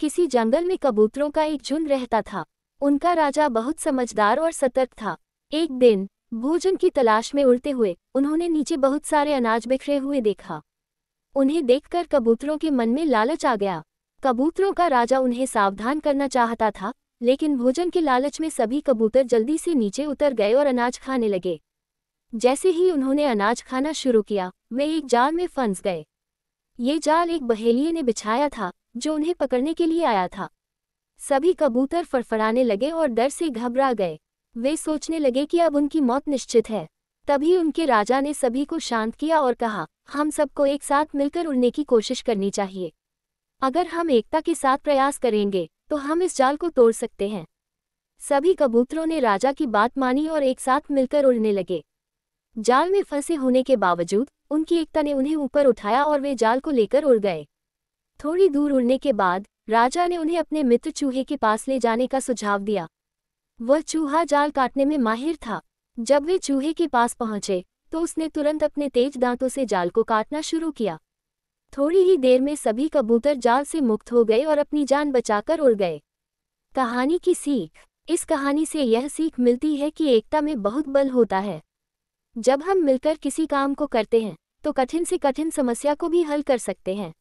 किसी जंगल में कबूतरों का एक झुंड रहता था उनका राजा बहुत समझदार और सतर्क था एक दिन भोजन की तलाश में उड़ते हुए उन्होंने नीचे बहुत सारे अनाज बिखरे हुए देखा उन्हें देखकर कबूतरों के मन में लालच आ गया कबूतरों का राजा उन्हें सावधान करना चाहता था लेकिन भोजन के लालच में सभी कबूतर जल्दी से नीचे उतर गए और अनाज खाने लगे जैसे ही उन्होंने अनाज खाना शुरू किया वे एक जाल में फंस गए ये जाल एक बहेलिए ने बिछाया था जो उन्हें पकड़ने के लिए आया था सभी कबूतर फड़फड़ाने लगे और डर से घबरा गए वे सोचने लगे कि अब उनकी मौत निश्चित है तभी उनके राजा ने सभी को शांत किया और कहा हम सबको एक साथ मिलकर उड़ने की कोशिश करनी चाहिए अगर हम एकता के साथ प्रयास करेंगे तो हम इस जाल को तोड़ सकते हैं सभी कबूतरों ने राजा की बात मानी और एक साथ मिलकर उड़ने लगे जाल में फंसे होने के बावजूद उनकी एकता ने उन्हें ऊपर उठाया और वे जाल को लेकर उड़ गए थोड़ी दूर उड़ने के बाद राजा ने उन्हें अपने मित्र चूहे के पास ले जाने का सुझाव दिया वह चूहा जाल काटने में माहिर था जब वे चूहे के पास पहुंचे तो उसने तुरंत अपने तेज दांतों से जाल को काटना शुरू किया थोड़ी ही देर में सभी कबूतर जाल से मुक्त हो गए और अपनी जान बचाकर उड़ गए कहानी की सीख इस कहानी से यह सीख मिलती है कि एकता में बहुत बल होता है जब हम मिलकर किसी काम को करते हैं तो कठिन से कठिन समस्या को भी हल कर सकते हैं